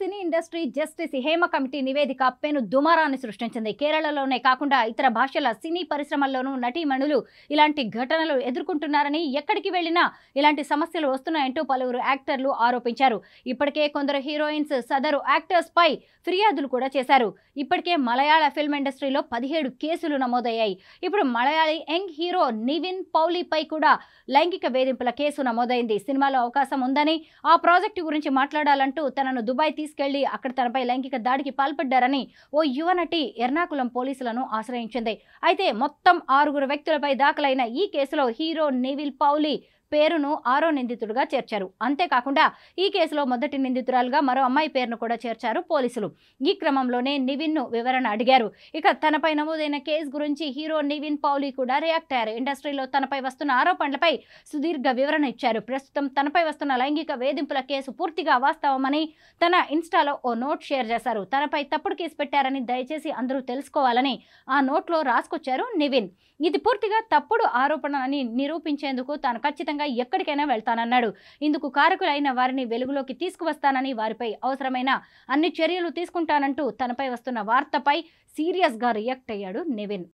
సినీ industry justice Hema committee నివేదిక పెను దుమారాన్ని సృష్టించింది కేరళలోనే కాకుండా ఇతర భాషల సినీ పరిశ్రమల్లోనూ నటీమణులు ఇలాంటి ఘటనలు ఎదుర్కొంటున్నారని ఎక్కడికి వెళ్లినా ఇలాంటి సమస్యలు వస్తున్నాయంటూ పలువురు యాక్టర్లు ఆరోపించారు ఇప్పటికే కొందరు హీరోయిన్స్ సదరు యాక్టర్స్ పై ఫిర్యాదులు కూడా చేశారు ఇప్పటికే మలయాళ ఫిల్మ్ ఇండస్ట్రీలో పదిహేడు కేసులు నమోదయ్యాయి ఇప్పుడు మలయాళీ యంగ్ హీరో నివిన్ పౌలీపై కూడా లైంగిక వేధింపుల కేసు నమోదైంది సినిమాలో అవకాశం ఉందని ఆ ప్రాజెక్టు గురించి మాట్లాడాలంటూ తనను దుబాయ్ తీసుకెళ్లి అక్కడ తనపై లైంగిక దాడికి పాల్పడ్డారని ఓ యువ నటి ఎర్నాకుళం పోలీసులను ఆశ్రయించింది అయితే మొత్తం ఆరుగురు వ్యక్తులపై దాఖలైన ఈ కేసులో హీరో నేవిల్ పౌలి పేరును ఆరో నిందితుడిగా చేర్చారు అంతేకాకుండా ఈ కేసులో మొదటి నిందితురాలుగా మరో అమ్మాయి పేరును కూడా చేర్చారు పోలీసులు ఈ క్రమంలోనే నివిన్ను వివరణ అడిగారు ఇక తనపై నమోదైన కేసు గురించి హీరో నివిన్ పౌలి కూడా రియాక్ట్ అయ్యారు ఇండస్ట్రీలో తనపై వస్తున్న ఆరోపణలపై సుదీర్ఘ వివరణ ఇచ్చారు ప్రస్తుతం తనపై వస్తున్న లైంగిక వేధింపుల కేసు పూర్తిగా వాస్తవమని తన ఇన్స్టాలో ఓ నోట్ షేర్ చేశారు తనపై తప్పుడు కేసు పెట్టారని దయచేసి అందరూ తెలుసుకోవాలని ఆ నోట్లో రాసుకొచ్చారు నివిన్ ఇది పూర్తిగా తప్పుడు ఆరోపణ అని నిరూపించేందుకు తాను ఖచ్చితంగా ఖచ్చితంగా ఎక్కడికైనా వెళ్తానన్నాడు ఇందుకు కారకులైన వారిని వెలుగులోకి తీసుకువస్తానని వారిపై అవసరమైన అన్ని చర్యలు తీసుకుంటానంటూ తనపై వస్తున్న వార్తపై సీరియస్గా రియాక్ట్ అయ్యాడు నివిన్